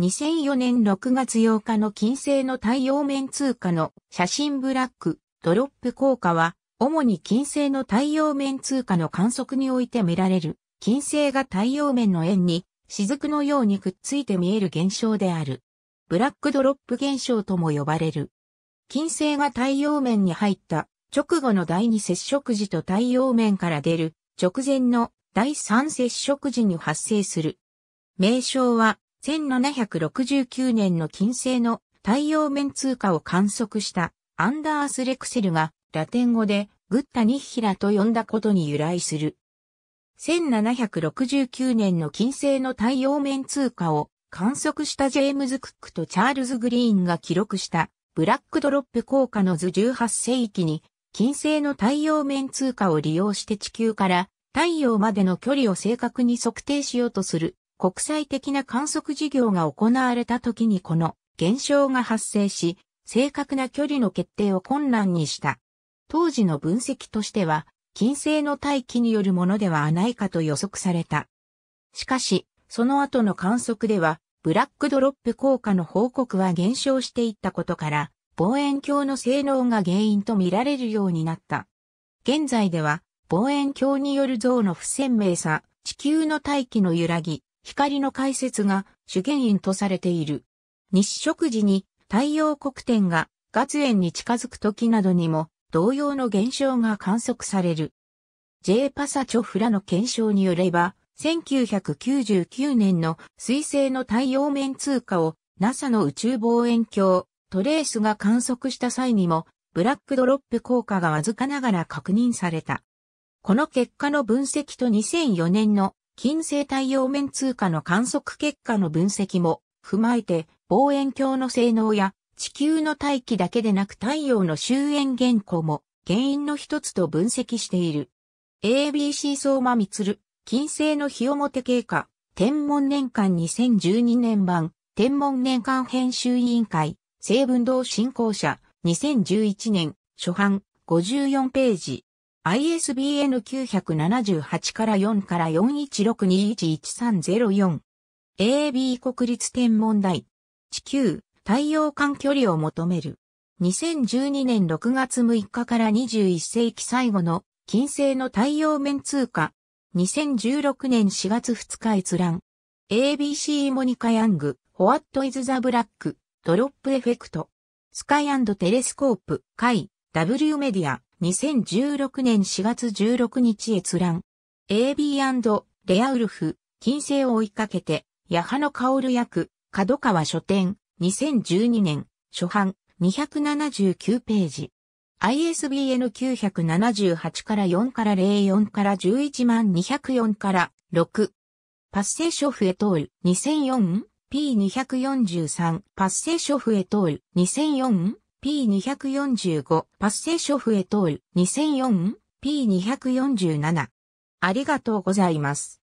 2004年6月8日の金星の太陽面通過の写真ブラックドロップ効果は、主に金星の太陽面通過の観測において見られる、金星が太陽面の円に雫のようにくっついて見える現象である。ブラックドロップ現象とも呼ばれる。金星が太陽面に入った直後の第二接触時と太陽面から出る直前の第三接触時に発生する。名称は1769年の金星の太陽面通過を観測したアンダース・レクセルがラテン語でグッタニッヒラと呼んだことに由来する。1769年の金星の太陽面通過を観測したジェームズ・クックとチャールズ・グリーンが記録したブラックドロップ効果の図18世紀に金星の太陽面通過を利用して地球から太陽までの距離を正確に測定しようとする国際的な観測事業が行われた時にこの現象が発生し、正確な距離の決定を困難にした。当時の分析としては、金星の大気によるものではないかと予測された。しかし、その後の観測では、ブラックドロップ効果の報告は減少していったことから、望遠鏡の性能が原因と見られるようになった。現在では、望遠鏡による像の不鮮明さ、地球の大気の揺らぎ、光の解説が主原因とされている。日食時に太陽黒点が月円に近づく時などにも同様の現象が観測される。J パサチョフラの検証によれば、1999年の水星の太陽面通過を NASA の宇宙望遠鏡トレースが観測した際にもブラックドロップ効果がわずかながら確認された。この結果の分析と2004年の金星太陽面通過の観測結果の分析も踏まえて望遠鏡の性能や地球の大気だけでなく太陽の終焉原稿も原因の一つと分析している。ABC 相馬光、金星の日表経過、天文年間2012年版、天文年間編集委員会、成文堂振興者、2011年、初版、54ページ。ISBN 978から4から416211304。AB 国立天文台。地球、太陽間距離を求める。2012年6月6日から21世紀最後の金星の太陽面通過。2016年4月2日閲覧。ABC モニカ・ヤング、What is the Black? ドロップエフェクト。スカイテレスコープ、会、W メディア。2016年4月16日閲覧。AB& レアウルフ、金星を追いかけて、矢カオル役、角川書店、2012年、初版、279ページ。ISBN 978から4から04から11万204から6。パッセーショフエトール 2004P243 パッセーショフエトール2004 P245 パッセーショフエトール 2004P247 ありがとうございます。